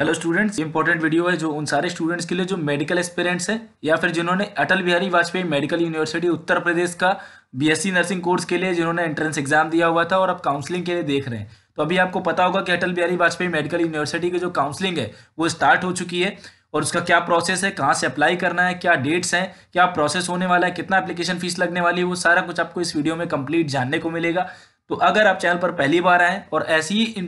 hello students important video है जो उन सारे स्टूडेंट्स के लिए जो मेडिकल एक्सपीरियंस है या फिर जिन्होंने अटल बिहारी वाजपेयी मेडिकल यूनिवर्सिटी उत्तर प्रदेश का बीएससी नर्सिंग कोर्स के लिए जिन्होंने एंट्रेंस एग्जाम दिया हुआ था और अब काउंसलिंग के लिए देख रहे हैं तो अभी आपको पता होगा कि अटल बिहारी वाजपेयी मेडिकल यूनिवर्सिटी की जो काउंसलिंग है वो स्टार्ट हो चुकी है और उसका क्या प्रोसेस है कहाँ से अप्लाई करना है क्या डेट्स हैं क्या प्रोसेस होने वाला है कितना एप्लीकेशन फीस लगने वाली है वो सारा कुछ आपको इस वीडियो में कंप्लीट जानने को मिलेगा तो अगर आप चैनल पर पहली बार आए और ऐसी ही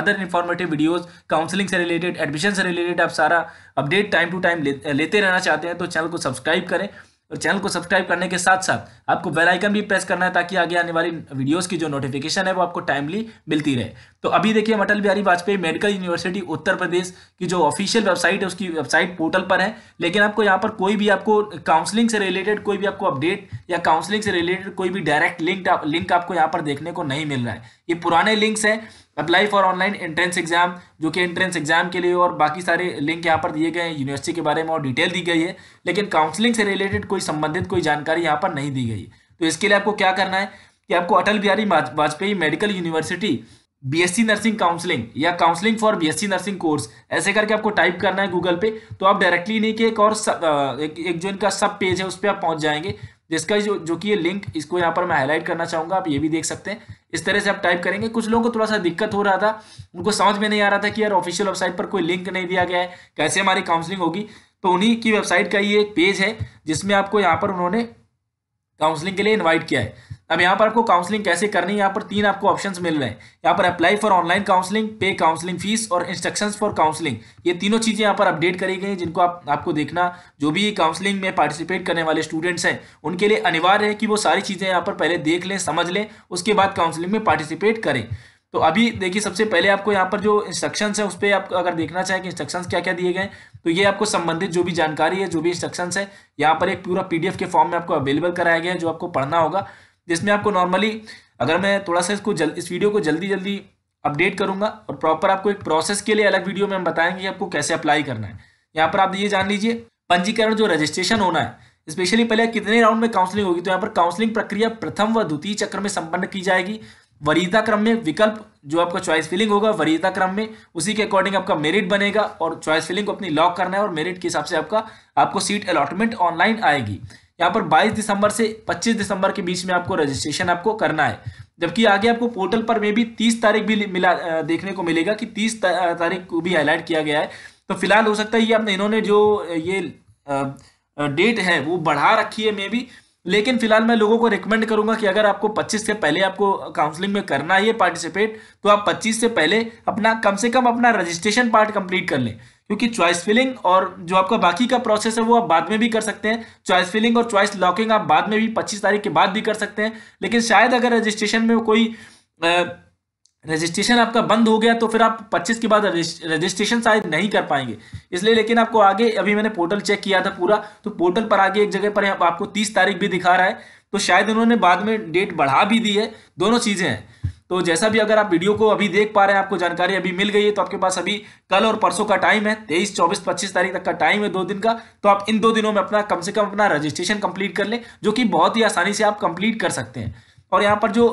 अदर इन्फॉर्मेटिव वीडियोस काउंसलिंग से रिलेटेड एडमिशन से रिलेटेड आप सारा अपडेट टाइम टू टाइम लेते रहना चाहते हैं तो चैनल को सब्सक्राइब करें और तो चैनल को सब्सक्राइब करने के साथ साथ आपको बेल आइकन भी प्रेस करना है ताकि आगे आने वाली वीडियोस की जो नोटिफिकेशन है वो आपको टाइमली मिलती रहे तो अभी देखिए अटल बिहारी वाजपेयी मेडिकल यूनिवर्सिटी उत्तर प्रदेश की जो ऑफिशियल वेबसाइट है उसकी वेबसाइट पोर्टल पर है लेकिन आपको यहाँ पर कोई भी आपको काउंसलिंग से रिलेटेड कोई भी आपको अपडेट या काउंसलिंग से रिलेटेड कोई भी डायरेक्ट लिंक लिंक आपको यहाँ पर देखने को नहीं मिल रहा है ये पुराने लिंक्स हैं apply for online entrance exam जो कि एंट्रेंस एग्जाम के लिए और बाकी सारे लिंक यहाँ पर दिए गए हैं यूनिवर्सिटी के बारे में और डिटेल दी गई है लेकिन काउंसलिंग से रिलेटेड कोई संबंधित कोई जानकारी यहाँ पर नहीं दी गई तो इसके लिए आपको क्या करना है कि आपको Atal Bihari Vajpayee medical university BSc nursing counselling या counselling for BSc nursing course ऐसे करके आपको टाइप करना है गूगल पे तो आप डायरेक्टली नहीं कि एक और सब, एक, एक जो इनका सब पेज है उस पर आप पहुंच जाएंगे जिसका जो जो कि ये लिंक इसको यहाँ पर मैं हाईलाइट करना चाहूँगा आप ये भी देख सकते हैं इस तरह से आप टाइप करेंगे कुछ लोगों को थोड़ा सा दिक्कत हो रहा था उनको समझ में नहीं आ रहा था कि यार ऑफिशियल वेबसाइट पर कोई लिंक नहीं दिया गया है कैसे हमारी काउंसलिंग होगी तो उन्हीं की वेबसाइट का ये एक पेज है जिसमें आपको यहाँ पर उन्होंने काउंसलिंग के लिए इन्वाइट किया है अब यहाँ पर आपको काउंसलिंग कैसे करनी है यहाँ पर तीन आपको ऑप्शंस मिल रहे हैं यहाँ पर apply for online counselling pay counselling fees और इंस्ट्रक्शंस फॉर काउंसलिंग ये तीनों चीज़ें यहाँ पर अपडेट करी गई जिनको आप आपको देखना जो भी काउंसलिंग में पार्टिसिपेट करने वाले स्टूडेंट्स हैं उनके लिए अनिवार्य है कि वो सारी चीज़ें यहाँ पर पहले देख लें समझ लें उसके बाद काउंसलिंग में पार्टिसिपेट करें तो अभी देखिए सबसे पहले आपको यहाँ पर जो इंस्ट्रक्शंस है उस पर आप अगर देखना चाहें कि इंस्ट्रक्शंस क्या क्या दिए गए तो ये आपको संबंधित जो भी जानकारी है जो भी इंस्ट्रक्शंस है यहाँ पर एक पूरा पीडीएफ के फॉर्म में आपको अवेलेबल कराया गया है जो आपको पढ़ना होगा जिसमें आपको नॉर्मली अगर मैं थोड़ा सा इसको जल इस वीडियो को जल्दी जल्दी अपडेट करूंगा और प्रॉपर आपको एक प्रोसेस के लिए अलग वीडियो में हम बताएंगे आपको कैसे अप्लाई करना है यहाँ पर आप ये जान लीजिए पंजीकरण जो रजिस्ट्रेशन होना है स्पेशली पहले कितने राउंड में काउंसलिंग होगी तो यहाँ पर काउंसलिंग प्रक्रिया प्रथम व द्वितीय चक्र में संपन्न की जाएगी वरीयता क्रम में विकल्प जो आपका चॉइस फिलिंग होगा वरीयता क्रम में उसी के अकॉर्डिंग आपका मेरिट बनेगा और चॉइस फिलिंग को अपनी लॉक करना है और मेरिट के हिसाब से आपका आपको सीट अलॉटमेंट ऑनलाइन आएगी यहाँ पर 22 दिसंबर से 25 दिसंबर के बीच में आपको रजिस्ट्रेशन आपको करना है जबकि आगे आपको पोर्टल पर में भी 30 तारीख भी मिला देखने को मिलेगा कि 30 तारीख को भी हाईलाइट किया गया है तो फिलहाल हो सकता है ये आपने इन्होंने जो ये डेट है वो बढ़ा रखी है मे भी लेकिन फिलहाल मैं लोगों को रिकमेंड करूंगा कि अगर आपको 25 से पहले आपको काउंसलिंग में करना है है पार्टिसिपेट तो आप 25 से पहले अपना कम से कम अपना रजिस्ट्रेशन पार्ट कंप्लीट कर लें क्योंकि चॉइस फिलिंग और जो आपका बाकी का प्रोसेस है वो आप बाद में भी कर सकते हैं चॉइस फिलिंग और चॉइस लॉकिंग आप बाद में भी पच्चीस तारीख के बाद भी कर सकते हैं लेकिन शायद अगर रजिस्ट्रेशन में कोई रजिस्ट्रेशन आपका बंद हो गया तो फिर आप 25 के बाद रजिस्ट्रेशन शायद नहीं कर पाएंगे इसलिए लेकिन आपको आगे अभी मैंने पोर्टल चेक किया था पूरा तो पोर्टल पर आगे एक जगह पर आपको 30 तारीख भी दिखा रहा है तो शायद उन्होंने बाद में डेट बढ़ा भी दी है दोनों चीज़ें हैं तो जैसा भी अगर आप वीडियो को अभी देख पा रहे हैं आपको जानकारी अभी मिल गई है तो आपके पास अभी कल और परसों का टाइम है तेईस चौबीस पच्चीस तारीख तक का टाइम है दो दिन का तो आप इन दो दिनों में अपना कम से कम अपना रजिस्ट्रेशन कंप्लीट कर ले जो कि बहुत ही आसानी से आप कंप्लीट कर सकते हैं और यहाँ पर जो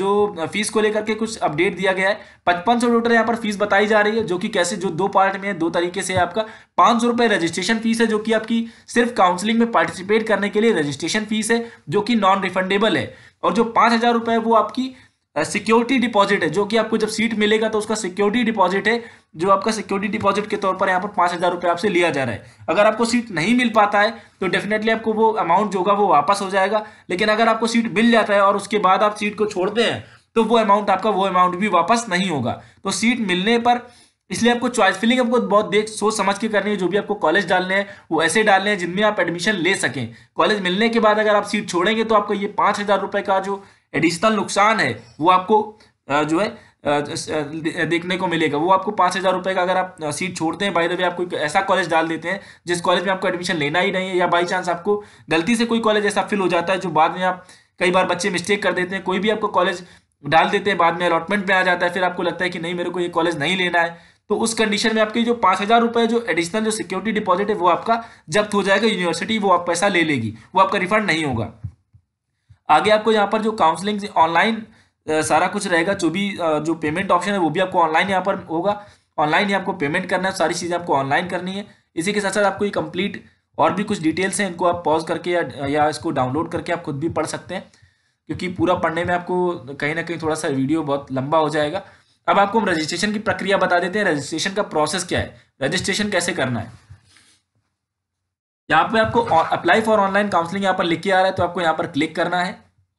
जो फीस को लेकर के कुछ अपडेट दिया गया है पचपन सौ टोटल यहाँ पर फीस बताई जा रही है जो कि कैसे जो दो पार्ट में है दो तरीके से आपका पाँच सौ रुपये रजिस्ट्रेशन फीस है जो कि आपकी सिर्फ काउंसलिंग में पार्टिसिपेट करने के लिए रजिस्ट्रेशन फीस है जो कि नॉन रिफंडेबल है और जो पाँच हज़ार रुपये वो आपकी सिक्योरिटी डिपॉजिट है जो कि आपको जब सीट मिलेगा तो उसका सिक्योरिटी डिपॉजिट है जो आपका सिक्योरिटी डिपॉजिट के तौर पर यहाँ पर पाँच हज़ार रुपये आपसे लिया जा रहा है अगर आपको सीट नहीं मिल पाता है तो डेफिनेटली आपको वो अमाउंट जो होगा वो वापस हो जाएगा लेकिन अगर आपको सीट मिल जाता है और उसके बाद आप सीट को छोड़ते हैं तो वो अमाउंट आपका वो अमाउंट भी वापस नहीं होगा तो सीट मिलने पर इसलिए आपको चॉइस फिलिंग आपको बहुत देख सोच समझ के करनी है जो भी आपको कॉलेज डालने हैं वो ऐसे डालने हैं जिनमें आप एडमिशन ले सकें कॉलेज मिलने के बाद अगर आप सीट छोड़ेंगे तो आपको ये पाँच हज़ार रुपये का जो एडिशनल नुकसान है वो आपको जो है देखने को मिलेगा वो आपको पाँच हज़ार रुपये का अगर आप सीट छोड़ते हैं बाई द वे आपको ऐसा कॉलेज डाल देते हैं जिस कॉलेज में आपको एडमिशन लेना ही नहीं है या बाई चांस आपको गलती से कोई कॉलेज ऐसा फिल हो जाता है जो बाद में आप कई बार बच्चे मिस्टेक कर देते हैं कोई भी आपको कॉलेज डाल देते हैं बाद में अलॉटमेंट में आ जाता है फिर आपको लगता है कि नहीं मेरे को ये कॉलेज नहीं लेना है तो उस कंडीशन में आपके जो पाँच हज़ार रुपये जो एडिशनल जो सिक्योरिटी डिपॉजिट है वो आपका जब्त हो जाएगा यूनिवर्सिटी वो आप पैसा ले लेगी वो आपका रिफंड नहीं होगा आगे आपको यहाँ पर जो काउंसलिंग ऑनलाइन सारा कुछ रहेगा जो भी जो पेमेंट ऑप्शन है वो भी आपको ऑनलाइन यहाँ पर होगा ऑनलाइन ही आपको पेमेंट करना है सारी चीज़ें आपको ऑनलाइन करनी है इसी के साथ साथ आपको ये कंप्लीट और भी कुछ डिटेल्स हैं इनको आप पॉज करके या, या इसको डाउनलोड करके आप खुद भी पढ़ सकते हैं क्योंकि पूरा पढ़ने में आपको कहीं ना कहीं थोड़ा सा वीडियो बहुत लंबा हो जाएगा अब आपको हम रजिस्ट्रेशन की प्रक्रिया बता देते हैं रजिस्ट्रेशन का प्रोसेस क्या है रजिस्ट्रेशन कैसे करना है यहाँ पे आपको अप्लाई फॉर ऑनलाइन काउंसलिंग यहाँ पर लिख के आ रहा है तो आपको यहाँ पर क्लिक करना है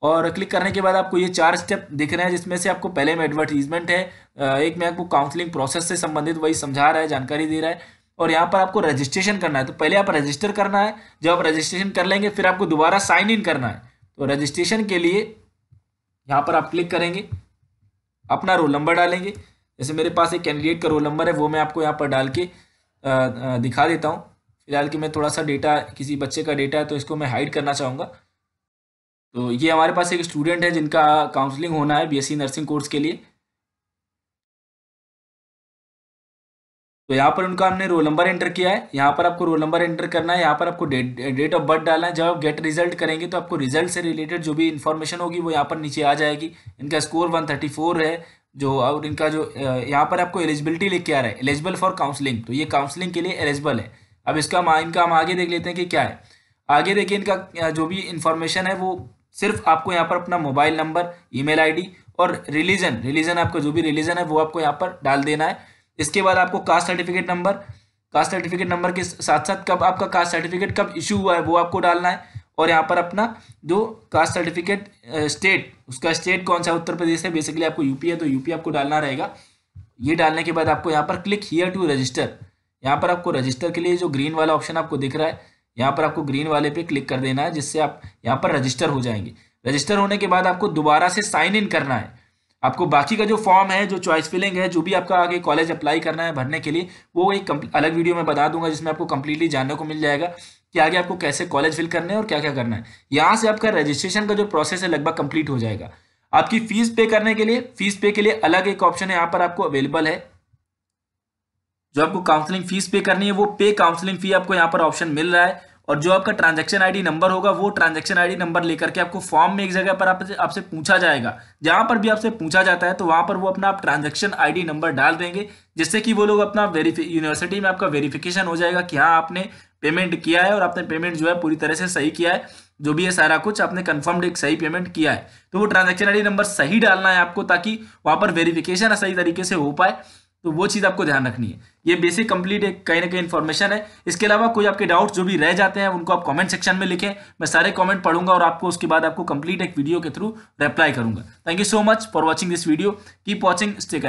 और क्लिक करने के बाद आपको ये चार स्टेप दिख रहे हैं जिसमें से आपको पहले में एडवर्टीजमेंट है एक में आपको काउंसलिंग प्रोसेस से संबंधित वही समझा रहा है जानकारी दे रहा है और यहाँ पर आपको रजिस्ट्रेशन करना है तो पहले आप रजिस्टर करना है जब आप रजिस्ट्रेशन कर लेंगे फिर आपको दोबारा साइन इन करना है तो रजिस्ट्रेशन के लिए यहाँ पर आप क्लिक करेंगे अपना रोल नंबर डालेंगे जैसे मेरे पास एक कैंडिडेट का रोल नंबर है वो मैं आपको यहाँ पर डाल के दिखा देता हूँ फिलहाल कि मैं थोड़ा सा डेटा किसी बच्चे का डेटा है तो इसको मैं हाइड करना चाहूँगा तो ये हमारे पास एक स्टूडेंट है जिनका काउंसलिंग होना है बीएससी नर्सिंग कोर्स के लिए तो यहाँ पर उनका हमने रोल नंबर एंटर किया है यहाँ पर आपको रोल नंबर एंटर करना है यहाँ पर आपको डेट डेट ऑफ बर्थ डालना है जब आप गेट रिजल्ट करेंगे तो आपको रिजल्ट से रिलेटेड जो भी इन्फॉर्मेशन होगी वो यहाँ पर नीचे आ जाएगी इनका स्कोर फोर है जो और इनका जो यहाँ पर आपको एलिजिबिलिटी लिख के आ रहा है एलिजिबल फॉर काउंसलिंग तो ये काउंसलिंग के लिए एलिजिबल है अब इसका इनका हम आगे देख लेते हैं कि क्या है आगे देखिए इनका जो भी इन्फॉर्मेशन है वो सिर्फ आपको यहाँ पर अपना मोबाइल नंबर ई मेल और रिलीजन रिलीजन आपका जो भी रिलीजन है वो आपको यहाँ पर डाल देना है इसके बाद आपको caste certificate number caste certificate number के साथ साथ कब आपका कास्ट सर्टिफिकेट कब इशू हुआ है वो आपको डालना है और यहाँ पर अपना जो कास्ट सर्टिफिकेट स्टेट उसका स्टेट कौन सा उत्तर प्रदेश है बेसिकली आपको यूपी है तो यूपी आपको डालना रहेगा ये डालने के बाद आपको यहाँ पर क्लिक हियर टू रजिस्टर यहाँ पर आपको रजिस्टर के लिए जो ग्रीन वाला ऑप्शन आपको दिख रहा है यहाँ पर आपको ग्रीन वाले पे क्लिक कर देना है जिससे आप यहाँ पर रजिस्टर हो जाएंगे रजिस्टर होने के बाद आपको दोबारा से साइन इन करना है आपको बाकी का जो फॉर्म है जो चॉइस फिलिंग है जो भी आपका आगे कॉलेज अप्लाई करना है भरने के लिए वो एक अलग वीडियो में बता दूंगा जिसमें आपको कंप्लीटली जानने को मिल जाएगा कि आगे आपको कैसे कॉलेज फिल करना है और क्या क्या करना है यहाँ से आपका रजिस्ट्रेशन का जो प्रोसेस है लगभग कंप्लीट हो जाएगा आपकी फीस पे करने के लिए फीस पे के लिए अलग एक ऑप्शन है यहाँ पर आपको अवेलेबल है जो आपको काउंसलिंग फीस पे करनी है वो पे काउंसलिंग फी आपको यहाँ पर ऑप्शन मिल रहा है और जो आपका ट्रांजेक्शन आईडी नंबर होगा वो ट्रांजेक्शन आईडी नंबर लेकर के आपको फॉर्म में एक जगह पर आप, आपसे पूछा जाएगा जहां पर भी आपसे पूछा जाता है तो वहां पर वो अपना आप ट्रांजेक्शन आईडी नंबर डाल देंगे जिससे कि वो लोग अपना यूनिवर्सिटी में आपका वेरिफिकेशन हो जाएगा कि हाँ आपने पेमेंट किया है और आपने पेमेंट जो है पूरी तरह से सही किया है जो भी है सारा कुछ आपने कंफर्म्ड एक सही पेमेंट किया है तो वो ट्रांजेक्शन आई नंबर सही डालना है आपको ताकि वहां पर वेरिफिकेशन सही तरीके से हो पाए तो वो चीज़ आपको ध्यान रखनी है ये बेसिक कंप्लीट एक कहीं ना कहीं इन्फॉर्मेशन है इसके अलावा कोई आपके डाउट्स जो भी रह जाते हैं उनको आप कमेंट सेक्शन में लिखें मैं सारे कमेंट पढ़ूंगा और आपको उसके बाद आपको कंप्लीट एक वीडियो के थ्रू रिप्लाई करूंगा thank you so much for watching this video keep watching stay करें